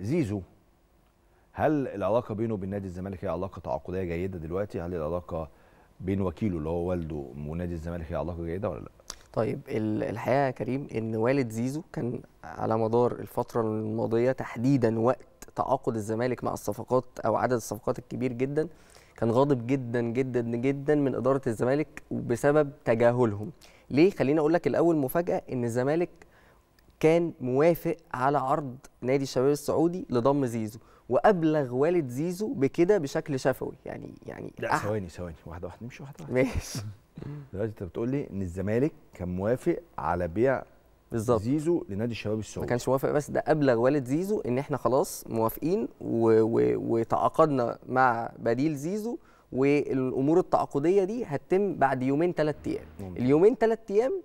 زيزو هل العلاقه بينه وبين نادي الزمالك هي علاقه تعاقديه جيده دلوقتي هل العلاقه بين وكيله اللي هو والده ونادي الزمالك هي علاقه جيده ولا لا طيب الحقيقه يا كريم ان والد زيزو كان على مدار الفتره الماضيه تحديدا وقت تعاقد الزمالك مع الصفقات او عدد الصفقات الكبير جدا كان غاضب جدا جدا جدا من اداره الزمالك بسبب تجاهلهم ليه خليني اقول لك الاول مفاجاه ان الزمالك كان موافق على عرض نادي الشباب السعودي لضم زيزو وابلغ والد زيزو بكده بشكل شفوي يعني يعني لا أح... ثواني ثواني واحده واحده نمشي واحده واحده ماشي دلوقتي انت بتقول لي ان الزمالك كان موافق على بيع بالظبط زيزو لنادي الشباب السعودي ما كانش موافق بس ده ابلغ والد زيزو ان احنا خلاص موافقين و... و... وتعاقدنا مع بديل زيزو والامور التعاقديه دي هتتم بعد يومين ثلاث ايام اليومين ثلاث ايام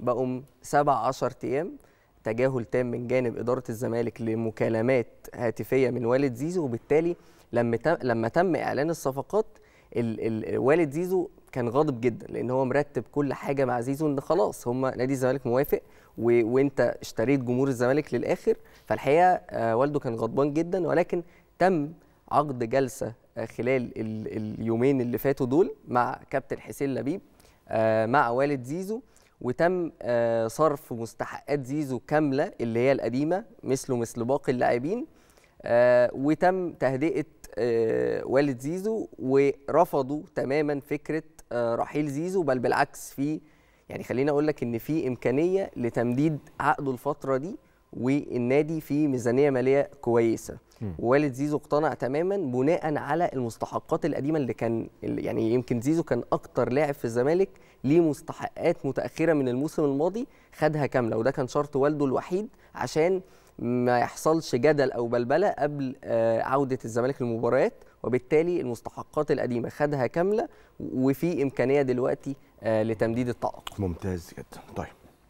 بقوا سبع 10 ايام تجاهل تام من جانب إدارة الزمالك لمكالمات هاتفية من والد زيزو وبالتالي لما تم, لما تم إعلان الصفقات ال ال والد زيزو كان غاضب جدا لان هو مرتب كل حاجه مع زيزو ان خلاص هما نادي الزمالك موافق و... وانت اشتريت جمهور الزمالك للاخر فالحقيقه آه والده كان غضبان جدا ولكن تم عقد جلسه آه خلال ال... اليومين اللي فاتوا دول مع كابتن حسين لبيب آه مع والد زيزو وتم آه، صرف مستحقات زيزو كامله اللي هي القديمه مثله مثل باقي اللاعبين آه، وتم تهدئه آه، والد زيزو ورفضوا تماما فكره رحيل زيزو بل بالعكس في يعني خليني اقول لك ان في امكانيه لتمديد عقده الفتره دي والنادي في ميزانيه ماليه كويسه ووالد زيزو اقتنع تماما بناء على المستحقات القديمه اللي كان يعني يمكن زيزو كان اكتر لاعب في الزمالك ليه مستحقات متاخره من الموسم الماضي خدها كامله وده كان شرط والده الوحيد عشان ما يحصلش جدل او بلبله قبل آه، عوده الزمالك للمباريات وبالتالي المستحقات القديمه خدها كامله وفي امكانيه دلوقتي آه، لتمديد التعاقد ممتاز جدا طيب